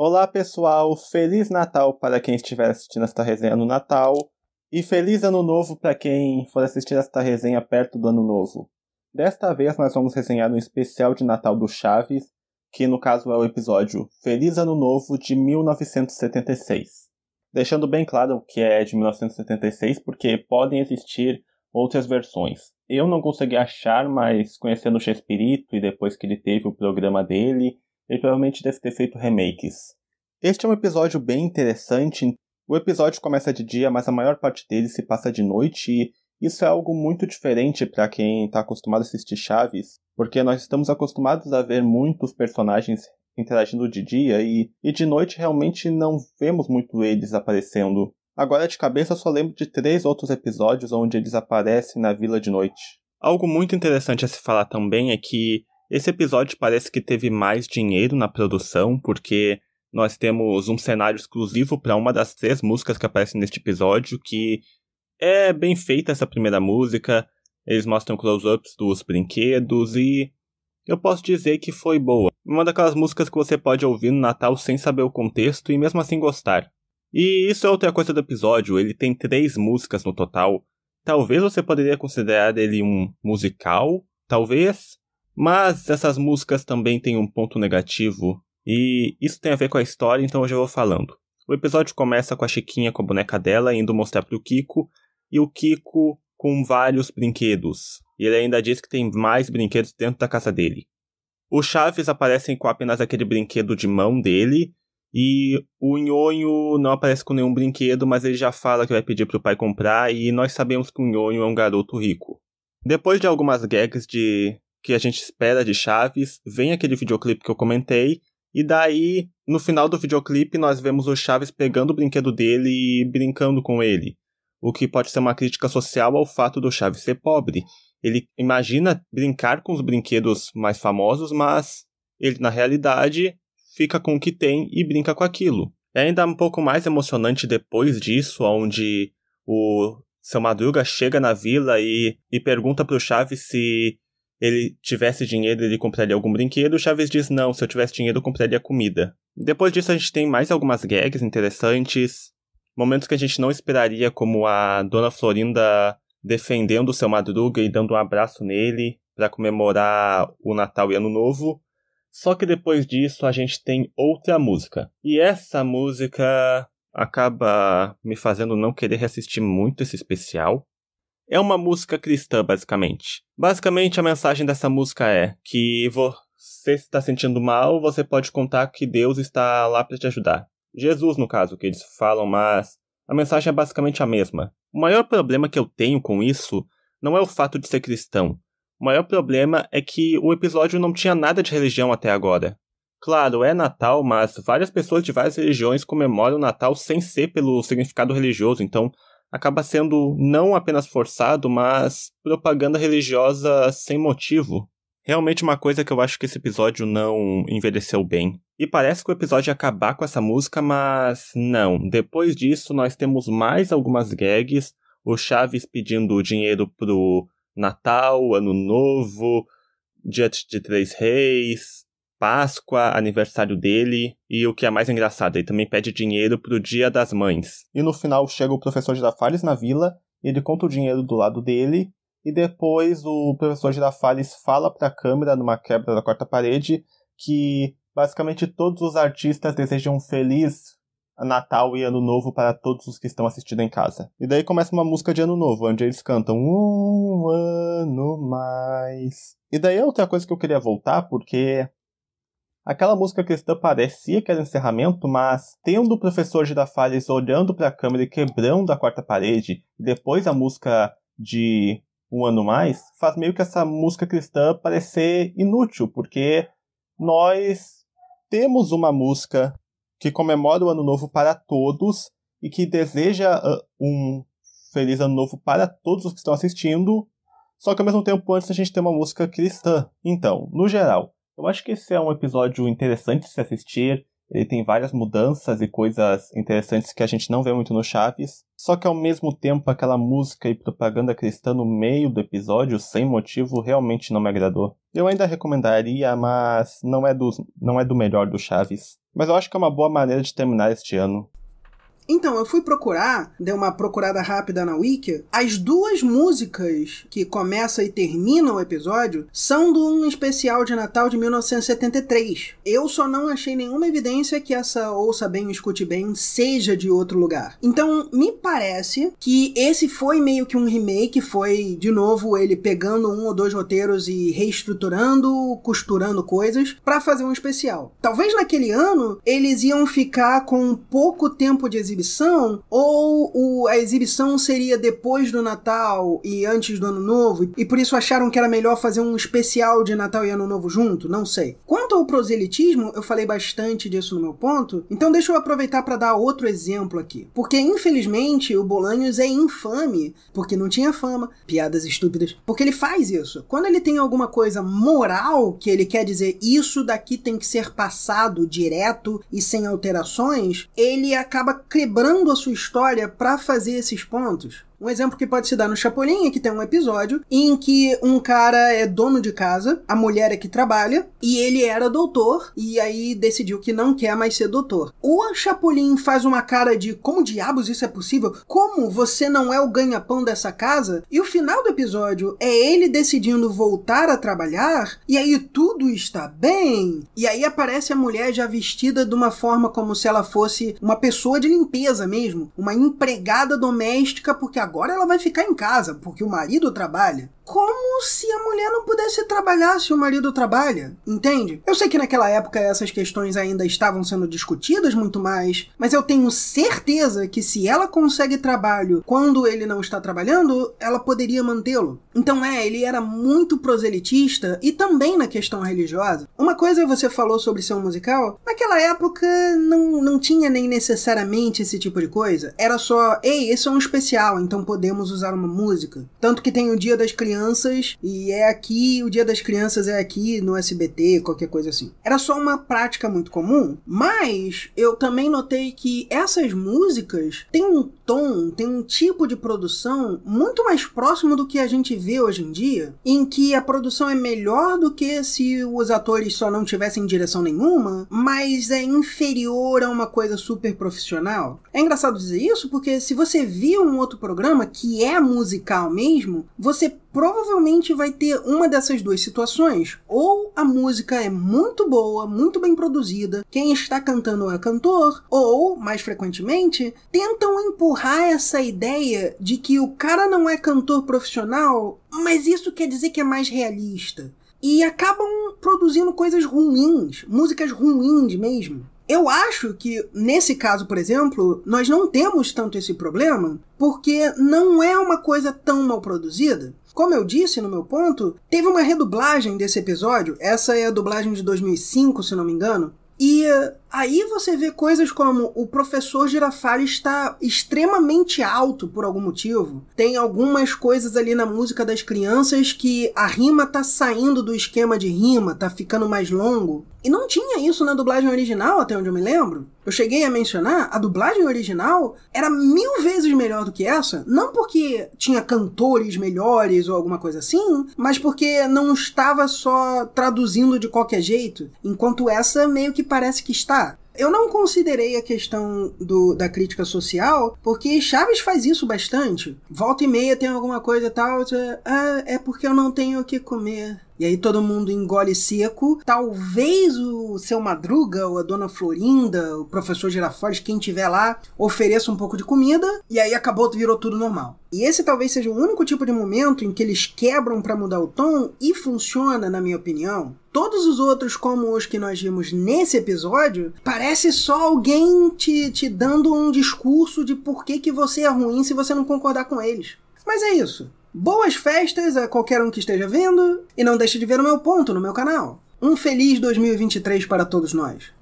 Olá, pessoal! Feliz Natal para quem estiver assistindo esta resenha no Natal. E feliz Ano Novo para quem for assistir esta resenha perto do Ano Novo. Desta vez nós vamos resenhar um especial de Natal do Chaves, que no caso é o episódio Feliz Ano Novo de 1976. Deixando bem claro o que é de 1976, porque podem existir outras versões. Eu não consegui achar, mas conhecendo o Chespirito e depois que ele teve o programa dele, ele provavelmente deve ter feito remakes. Este é um episódio bem interessante. O episódio começa de dia, mas a maior parte dele se passa de noite e isso é algo muito diferente para quem está acostumado a assistir Chaves, porque nós estamos acostumados a ver muitos personagens interagindo de dia e, e de noite realmente não vemos muito eles aparecendo. Agora de cabeça só lembro de três outros episódios onde eles aparecem na vila de noite. Algo muito interessante a se falar também é que esse episódio parece que teve mais dinheiro na produção, porque nós temos um cenário exclusivo para uma das três músicas que aparecem neste episódio, que é bem feita essa primeira música. Eles mostram close-ups dos brinquedos e eu posso dizer que foi boa. Uma daquelas músicas que você pode ouvir no Natal sem saber o contexto e mesmo assim gostar. E isso é outra coisa do episódio, ele tem três músicas no total. Talvez você poderia considerar ele um musical, talvez, mas essas músicas também têm um ponto negativo, e isso tem a ver com a história, então hoje eu vou falando. O episódio começa com a Chiquinha com a boneca dela indo mostrar pro Kiko, e o Kiko com vários brinquedos. E ele ainda diz que tem mais brinquedos dentro da casa dele. O Chaves aparece com apenas aquele brinquedo de mão dele, e o Nhonho não aparece com nenhum brinquedo, mas ele já fala que vai pedir pro pai comprar, e nós sabemos que o Nhonho é um garoto rico. Depois de algumas gags de que a gente espera de Chaves, vem aquele videoclipe que eu comentei, e daí, no final do videoclipe, nós vemos o Chaves pegando o brinquedo dele e brincando com ele. O que pode ser uma crítica social ao fato do Chaves ser pobre. Ele imagina brincar com os brinquedos mais famosos, mas ele, na realidade, fica com o que tem e brinca com aquilo. É ainda um pouco mais emocionante depois disso, onde o seu Madruga chega na vila e, e pergunta pro Chaves se ele tivesse dinheiro, ele compraria algum brinquedo. O Chaves diz: Não, se eu tivesse dinheiro, eu compraria comida. Depois disso, a gente tem mais algumas gags interessantes, momentos que a gente não esperaria, como a Dona Florinda defendendo o seu Madruga e dando um abraço nele para comemorar o Natal e Ano Novo. Só que depois disso, a gente tem outra música. E essa música acaba me fazendo não querer assistir muito esse especial. É uma música cristã, basicamente. Basicamente, a mensagem dessa música é que você está sentindo mal, você pode contar que Deus está lá para te ajudar. Jesus, no caso, que eles falam, mas a mensagem é basicamente a mesma. O maior problema que eu tenho com isso não é o fato de ser cristão. O maior problema é que o episódio não tinha nada de religião até agora. Claro, é Natal, mas várias pessoas de várias religiões comemoram o Natal sem ser pelo significado religioso, então acaba sendo não apenas forçado, mas propaganda religiosa sem motivo. Realmente uma coisa que eu acho que esse episódio não envelheceu bem. E parece que o episódio ia acabar com essa música, mas não. Depois disso, nós temos mais algumas gags. O Chaves pedindo dinheiro pro Natal, Ano Novo, Dia de Três Reis, Páscoa, aniversário dele e o que é mais engraçado, ele também pede dinheiro pro Dia das Mães. E no final chega o professor Girafales na vila, ele conta o dinheiro do lado dele e depois o professor Girafales fala pra câmera numa quebra da quarta parede que basicamente todos os artistas desejam um feliz Natal e Ano Novo para todos os que estão assistindo em casa. E daí começa uma música de Ano Novo, onde eles cantam Um Ano Mais. E daí outra coisa que eu queria voltar, porque Aquela música cristã parecia que era encerramento, mas tendo o professor Girafales olhando para a câmera e quebrando a quarta parede, e depois a música de um ano mais, faz meio que essa música cristã parecer inútil, porque nós temos uma música que comemora o ano novo para todos e que deseja ah, um feliz ano novo para todos os que estão assistindo, só que ao mesmo tempo antes a gente tem uma música cristã. Então, no geral, eu acho que esse é um episódio interessante de se assistir. Ele tem várias mudanças e coisas interessantes que a gente não vê muito no Chaves. Só que ao mesmo tempo, aquela música e propaganda cristã no meio do episódio, sem motivo, realmente não me agradou. Eu ainda recomendaria, mas não é do, não é do melhor do Chaves. Mas eu acho que é uma boa maneira de terminar este ano. Então, eu fui procurar, dei uma procurada rápida na Wiki. As duas músicas que começa e termina o episódio são de um especial de Natal de 1973. Eu só não achei nenhuma evidência que essa Ouça Bem, Escute Bem seja de outro lugar. Então, me parece que esse foi meio que um remake, foi de novo ele pegando um ou dois roteiros e reestruturando, costurando coisas para fazer um especial. Talvez naquele ano eles iam ficar com pouco tempo de exibição exibição? Ou o, a exibição seria depois do Natal e antes do Ano Novo? E por isso acharam que era melhor fazer um especial de Natal e Ano Novo junto? Não sei. Quanto ao proselitismo, eu falei bastante disso no meu ponto, então deixa eu aproveitar para dar outro exemplo aqui. Porque, infelizmente, o Bolanhos é infame, porque não tinha fama, piadas estúpidas, porque ele faz isso. Quando ele tem alguma coisa moral que ele quer dizer isso daqui tem que ser passado direto e sem alterações, ele acaba quebrando a sua história para fazer esses pontos. Um exemplo que pode se dar no Chapolin é que tem um episódio em que um cara é dono de casa, a mulher é que trabalha, e ele era doutor, e aí decidiu que não quer mais ser doutor. O Chapolin faz uma cara de como diabos isso é possível? Como você não é o ganha-pão dessa casa? E o final do episódio é ele decidindo voltar a trabalhar, e aí tudo está bem. E aí aparece a mulher já vestida de uma forma como se ela fosse uma pessoa de limpeza mesmo, uma empregada doméstica, porque agora ela vai ficar em casa, porque o marido trabalha como se a mulher não pudesse trabalhar se o marido trabalha, entende? Eu sei que naquela época essas questões ainda estavam sendo discutidas muito mais, mas eu tenho certeza que se ela consegue trabalho quando ele não está trabalhando, ela poderia mantê-lo. Então é, ele era muito proselitista e também na questão religiosa. Uma coisa você falou sobre seu musical, naquela época não, não tinha nem necessariamente esse tipo de coisa. Era só, ei, esse é um especial, então podemos usar uma música. Tanto que tem o Dia das Crianças crianças e é aqui, o dia das crianças é aqui no SBT, qualquer coisa assim. Era só uma prática muito comum, mas eu também notei que essas músicas têm um tom, têm um tipo de produção muito mais próximo do que a gente vê hoje em dia, em que a produção é melhor do que se os atores só não tivessem direção nenhuma, mas é inferior a uma coisa super profissional. É engraçado dizer isso porque se você via um outro programa que é musical mesmo, você provavelmente vai ter uma dessas duas situações. Ou a música é muito boa, muito bem produzida, quem está cantando é cantor, ou, mais frequentemente, tentam empurrar essa ideia de que o cara não é cantor profissional, mas isso quer dizer que é mais realista. E acabam produzindo coisas ruins, músicas ruins mesmo. Eu acho que, nesse caso, por exemplo, nós não temos tanto esse problema, porque não é uma coisa tão mal produzida. Como eu disse no meu ponto, teve uma redublagem desse episódio, essa é a dublagem de 2005, se não me engano, e Aí você vê coisas como o professor Girafari está extremamente alto por algum motivo. Tem algumas coisas ali na música das crianças que a rima tá saindo do esquema de rima, tá ficando mais longo. E não tinha isso na dublagem original, até onde eu me lembro. Eu cheguei a mencionar, a dublagem original era mil vezes melhor do que essa. Não porque tinha cantores melhores ou alguma coisa assim, mas porque não estava só traduzindo de qualquer jeito. Enquanto essa meio que parece que está eu não considerei a questão do, da crítica social, porque Chaves faz isso bastante. Volta e meia tem alguma coisa e tal. Ah, é porque eu não tenho o que comer. E aí todo mundo engole seco. Talvez o seu Madruga, ou a dona Florinda, o professor Girafales, quem tiver lá, ofereça um pouco de comida. E aí acabou, virou tudo normal. E esse talvez seja o único tipo de momento em que eles quebram para mudar o tom e funciona, na minha opinião. Todos os outros, como os que nós vimos nesse episódio, parece só alguém te, te dando um discurso de por que, que você é ruim se você não concordar com eles. Mas é isso. Boas festas a qualquer um que esteja vendo e não deixe de ver o meu ponto no meu canal. Um feliz 2023 para todos nós.